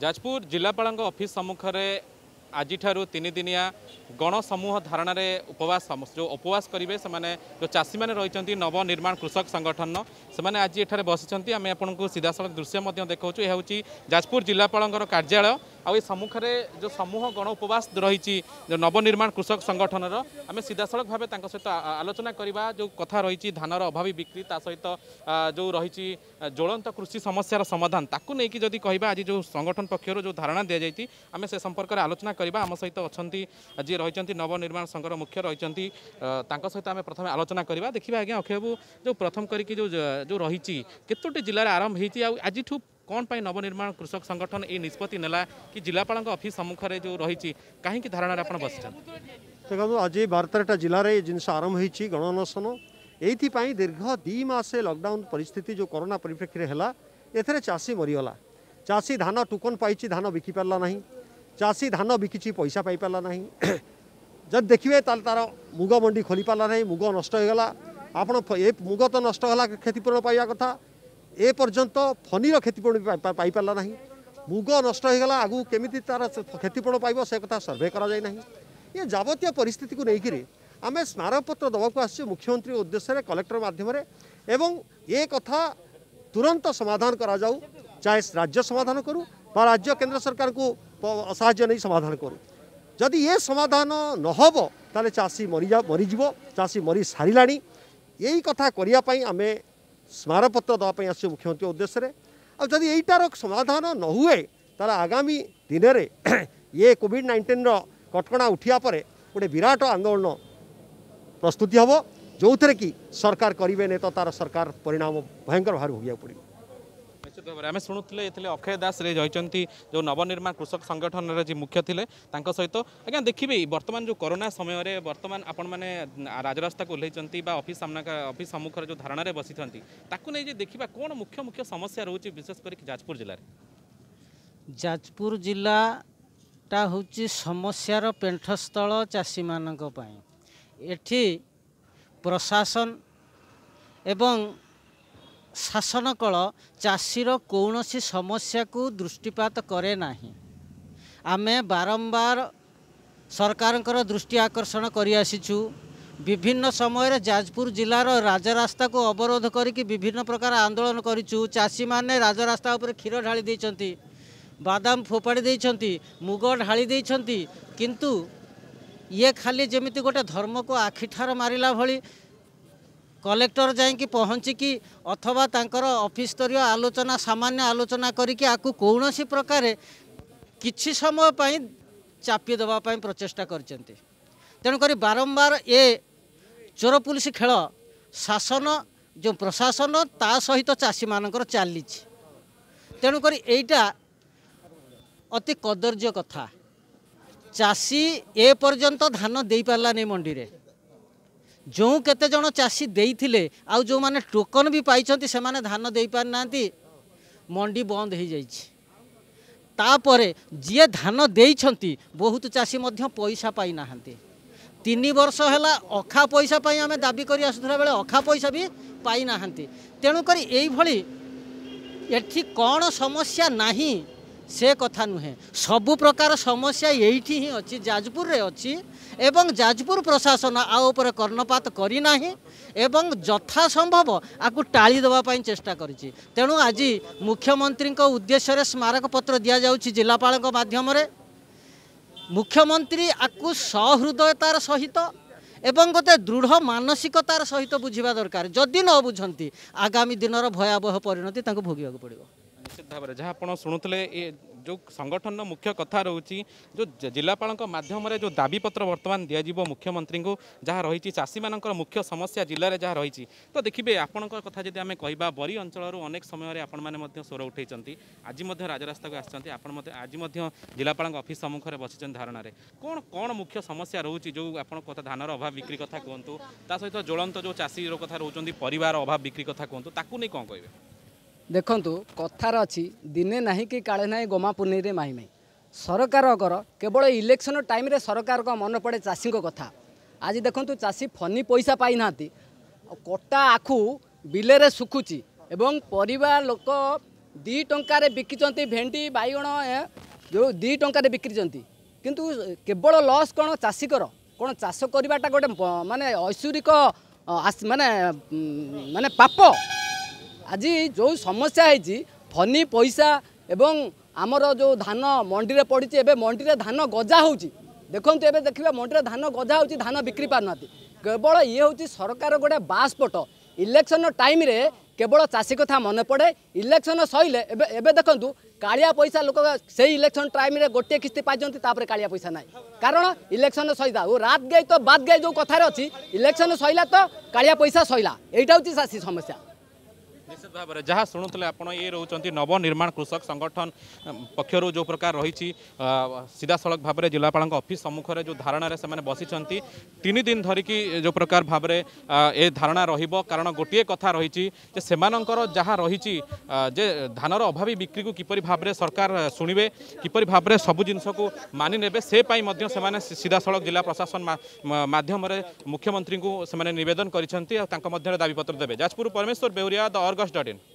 ଯାଜପୁର ଜିଲ୍ଲାପାଳଙ୍କ ଅଫିସ୍ ସମ୍ମୁଖରେ ଆଜିଠାରୁ ତିନିଦିନିଆ ଗଣସମୂହ ଧାରଣାରେ ଉପବାସ ଯେଉଁ ଉପବାସ କରିବେ ସେମାନେ ଯେଉଁ ଚାଷୀମାନେ ରହିଛନ୍ତି ନବନିର୍ମାଣ କୃଷକ ସଂଗଠନ ସେମାନେ ଆଜି ଏଠାରେ ବସିଛନ୍ତି ଆମେ ଆପଣଙ୍କୁ ସିଧାସଳଖ ଦୃଶ୍ୟ ମଧ୍ୟ ଦେଖାଉଛୁ ଏହା ହେଉଛି ଯାଜପୁର ଜିଲ୍ଲାପାଳଙ୍କର କାର୍ଯ୍ୟାଳୟ ଆଉ ଏ ସମ୍ମୁଖରେ ଯେଉଁ ସମୂହ ଗଣ ଉପବାସ ରହିଛି ଯେଉଁ ନବନିର୍ମାଣ କୃଷକ ସଂଗଠନର ଆମେ ସିଧାସଳଖ ଭାବେ ତାଙ୍କ ସହିତ ଆଲୋଚନା କରିବା ଯେଉଁ କଥା ରହିଛି ଧାନର ଅଭାବୀ ବିକ୍ରି ତା ସହିତ ଯେଉଁ ରହିଛି ଜ୍ୱଳନ୍ତ କୃଷି ସମସ୍ୟାର ସମାଧାନ ତାକୁ ନେଇକି ଯଦି କହିବା ଆଜି ଯେଉଁ ସଂଗଠନ ପକ୍ଷରୁ ଯେଉଁ ଧାରଣା ଦିଆଯାଇଛି ଆମେ ସେ ସମ୍ପର୍କରେ ଆଲୋଚନା କରିବା ଆମ ସହିତ ଅଛନ୍ତି ଯିଏ ରହିଛନ୍ତି ନବନିର୍ମାଣ ସଂଘର ମୁଖ୍ୟ ରହିଛନ୍ତି ତାଙ୍କ ସହିତ ଆମେ ପ୍ରଥମେ ଆଲୋଚନା କରିବା ଦେଖିବା ଆଜ୍ଞା ଅକ୍ଷୟବାବୁ ଯେଉଁ ପ୍ରଥମ କରିକି ଯେଉଁ ଯେଉଁ ରହିଛି କେତୋଟି ଜିଲ୍ଲାରେ ଆରମ୍ଭ ହେଇଛି ଆଉ ଆଜିଠୁ कौन पर नवनिर्माण कृषक संगठन ये निष्पत्ति नाला कि जिलापा अफिस् सम्मुखें जो रही कहीं धारणा आप बस देखो आज बारतेटा जिलार ये जिन आरंभ हो गण अनशन यही दीर्घ दिमास लकडाउन परिस्थिति जो करोना परिप्रेक्षी है चाषी मरीगला चाषी धान टोकन पाई धान बिकी पारा ना चाषी धान बिकी पैसा पाई ना जब देखिए तार मुग मंडी खोली पारा ना मुग नष्ट होगा आप मुग तो नष्ट क्षतिपूरण पाइबा कथा ଏ ପର୍ଯ୍ୟନ୍ତ ଫନିର କ୍ଷତିପୂରଣ ପାଇପାରିଲା ନାହିଁ ମୁଗ ନଷ୍ଟ ହୋଇଗଲା ଆଗକୁ କେମିତି ତା'ର କ୍ଷତିପୂରଣ ପାଇବ ସେ କଥା ସର୍ଭେ କରାଯାଇ ନାହିଁ ଏ ଯାବତୀୟ ପରିସ୍ଥିତିକୁ ନେଇକରି ଆମେ ସ୍ମାରକପତ୍ର ଦେବାକୁ ଆସିଛୁ ମୁଖ୍ୟମନ୍ତ୍ରୀ ଉଦ୍ଦେଶ୍ୟରେ କଲେକ୍ଟର ମାଧ୍ୟମରେ ଏବଂ ଏ କଥା ତୁରନ୍ତ ସମାଧାନ କରାଯାଉ ଚାହେ ରାଜ୍ୟ ସମାଧାନ କରୁ ବା ରାଜ୍ୟ କେନ୍ଦ୍ର ସରକାରଙ୍କୁ ସାହାଯ୍ୟ ନେଇ ସମାଧାନ କରୁ ଯଦି ଏ ସମାଧାନ ନ ହେବ ତାହେଲେ ଚାଷୀ ମରିଯା ମରିଯିବ ଚାଷୀ ମରି ସାରିଲାଣି ଏଇ କଥା କରିବା ପାଇଁ ଆମେ ସ୍ମାରକପତ୍ର ଦେବା ପାଇଁ ଆସିବ ମୁଖ୍ୟମନ୍ତ୍ରୀ ଉଦ୍ଦେଶ୍ୟରେ ଆଉ ଯଦି ଏଇଟାର ସମାଧାନ ନ ହୁଏ ତାହେଲେ ଆଗାମୀ ଦିନରେ ଇଏ କୋଭିଡ଼ ନାଇଣ୍ଟିନ୍ର କଟକଣା ଉଠିବା ପରେ ଗୋଟେ ବିରାଟ ଆନ୍ଦୋଳନ ପ୍ରସ୍ତୁତି ହେବ ଯେଉଁଥିରେ କି ସରକାର କରିବେନି ତ ତା'ର ସରକାର ପରିଣାମ ଭୟଙ୍କର ଭାବରେ ଭୋଗିବାକୁ ପଡ଼ିବ ନିଶ୍ଚିତ ଭାବରେ ଆମେ ଶୁଣୁଥିଲେ ଏଥିଲେ ଅକ୍ଷୟ ଦାସ ରେ ରହିଛନ୍ତି ଯେଉଁ ନବନିର୍ମାଣ କୃଷକ ସଂଗଠନର ଯିଏ ମୁଖ୍ୟ ଥିଲେ ତାଙ୍କ ସହିତ ଆଜ୍ଞା ଦେଖିବେ ବର୍ତ୍ତମାନ ଯେଉଁ କରୋନା ସମୟରେ ବର୍ତ୍ତମାନ ଆପଣମାନେ ରାଜରାସ୍ତାକୁ ଓହ୍ଲାଇଛନ୍ତି ବା ଅଫିସ୍ ସାମ୍ନା ଅଫିସ୍ ସମ୍ମୁଖରେ ଯେଉଁ ଧାରଣାରେ ବସିଛନ୍ତି ତାକୁ ନେଇ ଯେ ଦେଖିବା କ'ଣ ମୁଖ୍ୟ ମୁଖ୍ୟ ସମସ୍ୟା ରହୁଛି ବିଶେଷ କରିକି ଯାଜପୁର ଜିଲ୍ଲାରେ ଯାଜପୁର ଜିଲ୍ଲାଟା ହେଉଛି ସମସ୍ୟାର ପେଣ୍ଠସ୍ଥଳ ଚାଷୀମାନଙ୍କ ପାଇଁ ଏଠି ପ୍ରଶାସନ ଏବଂ ଶାସନ କଳ ଚାଷୀର କୌଣସି ସମସ୍ୟାକୁ ଦୃଷ୍ଟିପାତ କରେ ନାହିଁ ଆମେ ବାରମ୍ବାର ସରକାରଙ୍କର ଦୃଷ୍ଟି ଆକର୍ଷଣ କରିଆସିଛୁ ବିଭିନ୍ନ ସମୟରେ ଯାଜପୁର ଜିଲ୍ଲାର ରାଜରାସ୍ତାକୁ ଅବରୋଧ କରିକି ବିଭିନ୍ନ ପ୍ରକାର ଆନ୍ଦୋଳନ କରିଛୁ ଚାଷୀମାନେ ରାଜରାସ୍ତା ଉପରେ କ୍ଷୀର ଢାଳି ଦେଇଛନ୍ତି ବାଦାମ ଫୋପାଡ଼ି ଦେଇଛନ୍ତି ମୁଗ ଢାଳି ଦେଇଛନ୍ତି କିନ୍ତୁ ଇଏ ଖାଲି ଯେମିତି ଗୋଟେ ଧର୍ମକୁ ଆଖିଠାର ମାରିଲା ଭଳି କଲେକ୍ଟର ଯାଇକି ପହଞ୍ଚିକି ଅଥବା ତାଙ୍କର ଅଫିସ୍ତରୀୟ ଆଲୋଚନା ସାମାନ୍ୟ ଆଲୋଚନା କରିକି ଆକୁ କୌଣସି ପ୍ରକାରେ କିଛି ସମୟ ପାଇଁ ଚାପି ଦେବା ପାଇଁ ପ୍ରଚେଷ୍ଟା କରିଛନ୍ତି ତେଣୁକରି ବାରମ୍ବାର ଏ ଚୋର ପୁଲିସ ଖେଳ ଶାସନ ଯେଉଁ ପ୍ରଶାସନ ତା ସହିତ ଚାଷୀମାନଙ୍କର ଚାଲିଛି ତେଣୁକରି ଏଇଟା ଅତି କଦର୍ଯ୍ୟ କଥା ଚାଷୀ ଏ ପର୍ଯ୍ୟନ୍ତ ଧାନ ଦେଇପାରିଲାନି ମଣ୍ଡିରେ ଯେଉଁ କେତେଜଣ ଚାଷୀ ଦେଇଥିଲେ ଆଉ ଯେଉଁମାନେ ଟୋକନ୍ ବି ପାଇଛନ୍ତି ସେମାନେ ଧାନ ଦେଇପାରିନାହାନ୍ତି ମଣ୍ଡି ବନ୍ଦ ହୋଇଯାଇଛି ତାପରେ ଯିଏ ଧାନ ଦେଇଛନ୍ତି ବହୁତ ଚାଷୀ ମଧ୍ୟ ପଇସା ପାଇନାହାନ୍ତି ତିନି ବର୍ଷ ହେଲା ଅଖା ପଇସା ପାଇଁ ଆମେ ଦାବି କରି ଆସୁଥିଲା ବେଳେ ଅଖା ପଇସା ବି ପାଇନାହାନ୍ତି ତେଣୁକରି ଏଇଭଳି ଏଠି କ'ଣ ସମସ୍ୟା ନାହିଁ সে কথা নুহে সবু প্রকার সমস্যা এইটি হি অছি যাজপুরে অছি এবং যাজপুর প্রশাসন আ উপরে কর্ণপাত করি না এবং যথাসম্ভব আকু টাড়ি দেওয়া চেষ্টা করেছি তেণু আজি মুখ্যমন্ত্রী উদ্দেশ্যে স্মারকপত্র দিয়া যাচ্ছে জেলাপাল মাধ্যমে মুখ্যমন্ত্রী আকু সহৃদয়তার সহিত এবং গোটে দৃঢ় মানসিকতার সহিত বুঝবা দরকার যদি ন বুঝতে আগামী দিনর ভয়াবহ পরিণতি তাঁকু ভোগিবাকু পড়ব ଭାବରେ ଯାହା ଆପଣ ଶୁଣୁଥିଲେ ଏ ଯେଉଁ ସଂଗଠନର ମୁଖ୍ୟ କଥା ରହୁଛି ଯେଉଁ ଜିଲ୍ଲାପାଳଙ୍କ ମାଧ୍ୟମରେ ଯେଉଁ ଦାବିପତ୍ର ବର୍ତ୍ତମାନ ଦିଆଯିବ ମୁଖ୍ୟମନ୍ତ୍ରୀଙ୍କୁ ଯାହା ରହିଛି ଚାଷୀମାନଙ୍କର ମୁଖ୍ୟ ସମସ୍ୟା ଜିଲ୍ଲାରେ ଯାହା ରହିଛି ତ ଦେଖିବେ ଆପଣଙ୍କ କଥା ଯଦି ଆମେ କହିବା ବରୀ ଅଞ୍ଚଳରୁ ଅନେକ ସମୟରେ ଆପଣମାନେ ମଧ୍ୟ ସ୍ୱର ଉଠାଇଛନ୍ତି ଆଜି ମଧ୍ୟ ରାଜରାସ୍ତାକୁ ଆସିଛନ୍ତି ଆପଣ ମଧ୍ୟ ଆଜି ମଧ୍ୟ ଜିଲ୍ଲାପାଳଙ୍କ ଅଫିସ୍ ସମ୍ମୁଖରେ ବସିଛନ୍ତି ଧାରଣାରେ କ'ଣ କ'ଣ ମୁଖ୍ୟ ସମସ୍ୟା ରହୁଛି ଯେଉଁ ଆପଣ କଥା ଧାନର ଅଭାବ ବିକ୍ରି କଥା କୁହନ୍ତୁ ତା ସହିତ ଜ୍ୱଳନ୍ତ ଯେଉଁ ଚାଷୀର କଥା ରହୁଛନ୍ତି ପରିବାର ଅଭାବ ବିକ୍ରି କଥା କୁହନ୍ତୁ ତାକୁ ନେଇ କ'ଣ କହିବେ ଦେଖନ୍ତୁ କଥାର ଅଛି ଦିନେ ନାହିଁ କି କାଳେ ନାହିଁ ଗୋମା ପୂନେଇରେ ମାଇଁ ମାଇଁ ସରକାରଙ୍କର କେବଳ ଇଲେକ୍ସନ୍ ଟାଇମ୍ରେ ସରକାରଙ୍କ ମନେ ପଡ଼େ ଚାଷୀଙ୍କ କଥା ଆଜି ଦେଖନ୍ତୁ ଚାଷୀ ଫନି ପଇସା ପାଇନାହାନ୍ତି କଟା ଆଖୁ ବିଲରେ ଶୁଖୁଛି ଏବଂ ପରିବା ଲୋକ ଦୁଇ ଟଙ୍କାରେ ବିକିଛନ୍ତି ଭେଣ୍ଡି ବାଇଗଣ ଯେଉଁ ଦୁଇ ଟଙ୍କାରେ ବିକିଛନ୍ତି କିନ୍ତୁ କେବଳ ଲସ୍ କ'ଣ ଚାଷୀଙ୍କର କ'ଣ ଚାଷ କରିବାଟା ଗୋଟେ ମାନେ ଐଶ୍ୱରିକ ମାନେ ମାନେ ପାପ ଆଜି ଯେଉଁ ସମସ୍ୟା ହେଇଛି ଫନି ପଇସା ଏବଂ ଆମର ଯେଉଁ ଧାନ ମଣ୍ଡିରେ ପଡ଼ିଛି ଏବେ ମଣ୍ଡିରେ ଧାନ ଗଜା ହେଉଛି ଦେଖନ୍ତୁ ଏବେ ଦେଖିବା ମଣ୍ଡିରେ ଧାନ ଗଜା ହେଉଛି ଧାନ ବିକ୍ରି ପାରୁନାହାନ୍ତି କେବଳ ଇଏ ହେଉଛି ସରକାର ଗୋଟେ ବାସ୍ପଟ ଇଲେକ୍ସନ୍ ଟାଇମ୍ରେ କେବଳ ଚାଷୀ କଥା ମନେ ପଡ଼େ ଇଲେକ୍ସନ୍ ସରିଲେ ଏବେ ଏବେ ଦେଖନ୍ତୁ କାଳିଆ ପଇସା ଲୋକ ସେଇ ଇଲେକ୍ସନ୍ ଟାଇମ୍ରେ ଗୋଟିଏ କିସ୍ତି ପାଇଛନ୍ତି ତାପରେ କାଳିଆ ପଇସା ନାହିଁ କାରଣ ଇଲେକ୍ସନ୍ ସରିଲା ଓ ରାତ ଗାଈ ତ ବାଦ ଗାଈ ଯେଉଁ କଥାରେ ଅଛି ଇଲେକ୍ସନ୍ ସରିଲା ତ କାଳିଆ ପଇସା ସରିଲା ଏଇଟା ହେଉଛି ଚାଷୀ ସମସ୍ୟା নিশ্চিত ভাবে যা শুণুলে আপনার ইয়ে রোচ নবনির্মাণ কৃষক সংগঠন পক্ষর যে প্রকার রয়েছে সিধাসলখ ভাবে জেলাপাল অফিস সম্মুখে যে ধারণার সে বসিছেন তিন দিন ধরিকি যে প্রকার ভাবে এ ধারণা রহব কারণ গোটিয়ে কথা রয়েছে যে সে যা রয়েছে যে ধানর অভাবী বিক্রি কিপর ভাবে সরকার শুণবে কিপর ভাবে সবু জিনিসক মানি নেবে সেপাই সে সিধাসলখ জেলা প্রশাসন মাধ্যমে মুখ্যমন্ত্রী সে নিবেদন করেছেন তাঁর দাবিপত্র দেবে যাজপুর পরমেশ্বর বেউরিয়া দ অর্গ in.